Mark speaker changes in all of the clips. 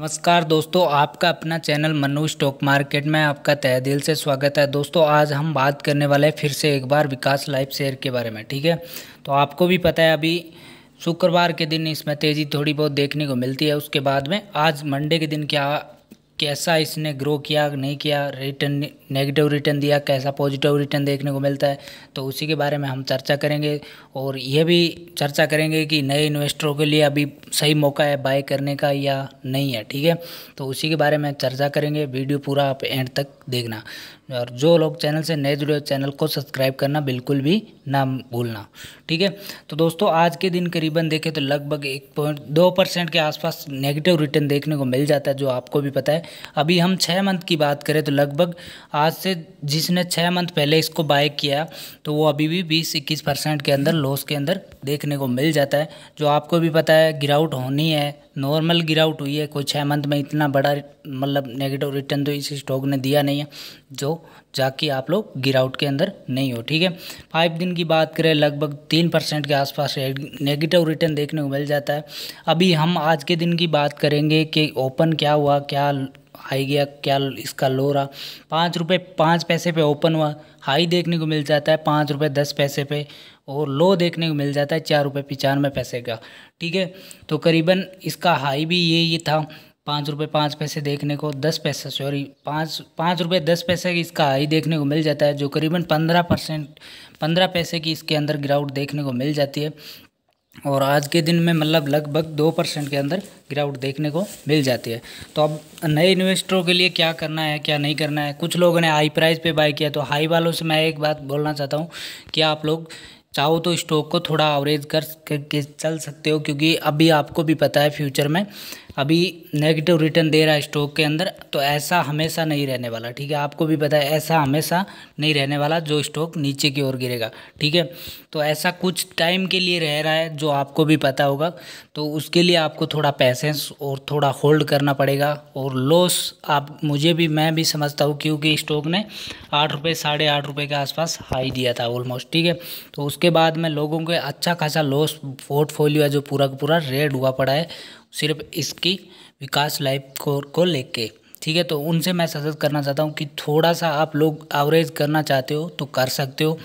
Speaker 1: नमस्कार दोस्तों आपका अपना चैनल मनु स्टॉक मार्केट में आपका तह दिल से स्वागत है दोस्तों आज हम बात करने वाले हैं फिर से एक बार विकास लाइफ शेयर के बारे में ठीक है तो आपको भी पता है अभी शुक्रवार के दिन इसमें तेज़ी थोड़ी बहुत देखने को मिलती है उसके बाद में आज मंडे के दिन क्या कैसा इसने ग्रो किया नहीं किया रिटर्न नेगेटिव रिटर्न दिया कैसा पॉजिटिव रिटर्न देखने को मिलता है तो उसी के बारे में हम चर्चा करेंगे और यह भी चर्चा करेंगे कि नए इन्वेस्टरों के लिए अभी सही मौका है बाय करने का या नहीं है ठीक है तो उसी के बारे में चर्चा करेंगे वीडियो पूरा आप एंड तक देखना और जो लोग चैनल से नए जुड़े चैनल को सब्सक्राइब करना बिल्कुल भी ना भूलना ठीक है तो दोस्तों आज के दिन करीबन देखें तो लगभग एक पॉइंट दो परसेंट के आसपास नेगेटिव रिटर्न देखने को मिल जाता है जो आपको भी पता है अभी हम छः मंथ की बात करें तो लगभग आज से जिसने छः मंथ पहले इसको बाय किया तो वो अभी भी बीस इक्कीस परसेंट के अंदर लॉस के अंदर देखने को मिल जाता है जो आपको भी पता है गिरावट होनी है नॉर्मल गिरावट हुई है कोई छः मंथ में इतना बड़ा मतलब नेगेटिव रिटर्न तो इस स्टॉक ने दिया नहीं है जो जाके जाकि आप लोग गिरावट के अंदर नहीं हो ठीक है फाइव दिन की बात करें लगभग तीन परसेंट के आसपास नेगेटिव रिटर्न देखने को मिल जाता है अभी हम आज के दिन की बात करेंगे कि ओपन क्या हुआ क्या हाई गया क्या इसका लो रहा पाँच रुपये पाँच पैसे पे ओपन हुआ हाई देखने को मिल जाता है पाँच रुपये दस पैसे पे और लो देखने को मिल जाता है चार रुपये पचानवे पैसे का ठीक है तो करीबन इसका हाई भी यही था पाँच रुपये पाँच पैसे देखने को दस पैसे सॉरी पाँच पाँच रुपये दस पैसे की इसका हाई देखने को मिल जाता है जो करीबन पंद्रह परसेंट पंद्रह पैसे की इसके अंदर गिरावट देखने को मिल जाती है और आज के दिन में मतलब लगभग दो परसेंट के अंदर गिरावट देखने को मिल जाती है तो अब नए इन्वेस्टरों के लिए क्या करना है क्या नहीं करना है कुछ लोगों ने हाई प्राइस पर बाई किया तो हाई वालों से मैं एक बात बोलना चाहता हूँ कि आप लोग चाहो तो स्टॉक को थोड़ा एवरेज कर के चल सकते हो क्योंकि अभी आपको भी पता है फ्यूचर में अभी नेगेटिव रिटर्न दे रहा है स्टॉक के अंदर तो ऐसा हमेशा नहीं रहने वाला ठीक है आपको भी पता है ऐसा हमेशा नहीं रहने वाला जो स्टॉक नीचे की ओर गिरेगा ठीक है तो ऐसा कुछ टाइम के लिए रह रहा है जो आपको भी पता होगा तो उसके लिए आपको थोड़ा पैसेंस और थोड़ा होल्ड करना पड़ेगा और लॉस आप मुझे भी मैं भी समझता हूँ क्योंकि स्टॉक ने आठ रुपये साढ़े आठ रुपये के आसपास हाई दिया था ऑलमोस्ट ठीक है तो उसके बाद में लोगों के अच्छा खासा लॉस पोर्टफोलियो है जो पूरा का पूरा रेड हुआ पड़ा है सिर्फ इसकी विकास लाइफ को, को लेके ठीक है तो उनसे मैं सजेस्ट करना चाहता हूँ कि थोड़ा सा आप लोग एवरेज करना चाहते हो तो कर सकते हो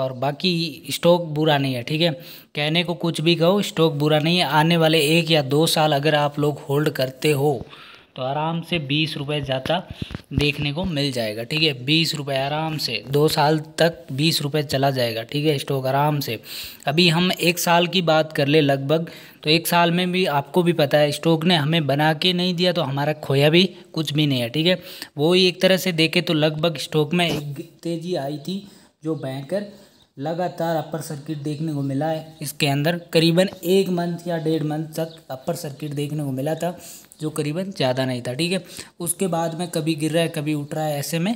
Speaker 1: और बाकी स्टॉक बुरा नहीं है ठीक है कहने को कुछ भी कहो स्टॉक बुरा नहीं है आने वाले एक या दो साल अगर आप लोग होल्ड करते हो तो आराम से बीस रुपये ज़्यादा देखने को मिल जाएगा ठीक है बीस रुपये आराम से दो साल तक बीस रुपये चला जाएगा ठीक है स्टॉक आराम से अभी हम एक साल की बात कर ले लगभग तो एक साल में भी आपको भी पता है स्टॉक ने हमें बना के नहीं दिया तो हमारा खोया भी कुछ भी नहीं है ठीक है वो एक तरह से देखे तो लगभग स्टॉक में एक तेज़ी आई थी जो बैंकर लगातार अपर सर्किट देखने को मिला है इसके अंदर करीबन एक मंथ या डेढ़ मंथ तक अपर सर्किट देखने को मिला था जो करीबन ज़्यादा नहीं था ठीक है उसके बाद में कभी गिर रहा है कभी उठ रहा है ऐसे में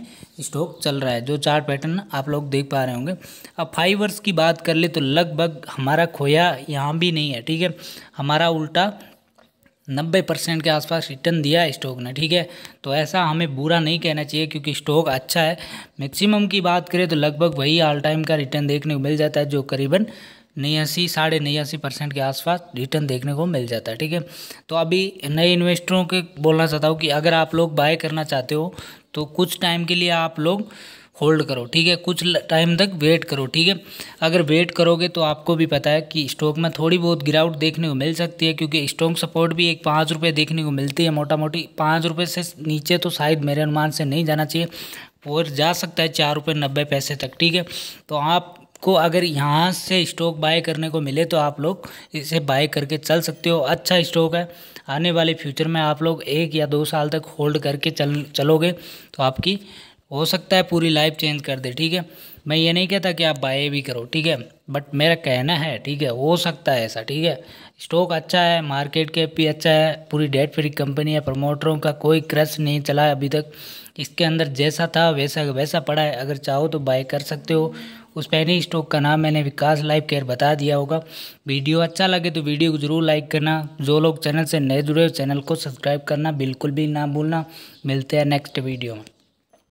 Speaker 1: स्टॉक चल रहा है जो चार पैटर्न आप लोग देख पा रहे होंगे अब फाइव वर्ष की बात कर ले तो लगभग हमारा खोया यहाँ भी नहीं है ठीक है हमारा उल्टा नब्बे परसेंट के आसपास रिटर्न दिया स्टॉक ने ठीक है तो ऐसा हमें बुरा नहीं कहना चाहिए क्योंकि स्टॉक अच्छा है मैक्सिमम की बात करें तो लगभग वही ऑल टाइम का रिटर्न देखने को मिल जाता है जो करीबन नयासी साढ़े नयासी परसेंट के आसपास रिटर्न देखने को मिल जाता है ठीक है तो अभी नए इन्वेस्टरों के बोलना चाहता हूँ कि अगर आप लोग बाय करना चाहते हो तो कुछ टाइम के लिए आप लोग होल्ड करो ठीक है कुछ टाइम तक वेट करो ठीक है अगर वेट करोगे तो आपको भी पता है कि स्टॉक में थोड़ी बहुत गिरावट देखने को मिल सकती है क्योंकि स्टॉक सपोर्ट भी एक पाँच रुपये देखने को मिलती है मोटा मोटी पाँच रुपये से नीचे तो शायद मेरे अनुमान से नहीं जाना चाहिए और जा सकता है चार रुपये नब्बे पैसे तक ठीक है तो आप को अगर यहाँ से स्टॉक बाय करने को मिले तो आप लोग इसे बाय करके चल सकते हो अच्छा स्टॉक है आने वाले फ्यूचर में आप लोग एक या दो साल तक होल्ड करके चल चलोगे तो आपकी हो सकता है पूरी लाइफ चेंज कर दे ठीक है मैं ये नहीं कहता कि आप बाय भी करो ठीक है बट मेरा कहना है ठीक है हो सकता है ऐसा ठीक है स्टॉक अच्छा है मार्केट के भी अच्छा है पूरी डेट फ्री कंपनी है प्रमोटरों का कोई क्रश नहीं चला अभी तक इसके अंदर जैसा था वैसा वैसा पड़ा है अगर चाहो तो बाय कर सकते हो उस पहले स्टॉक का नाम मैंने विकास लाइफ केयर बता दिया होगा वीडियो अच्छा लगे तो वीडियो को ज़रूर लाइक करना जो लोग चैनल से नए जुड़े हो चैनल को सब्सक्राइब करना बिल्कुल भी ना भूलना मिलते हैं नेक्स्ट वीडियो में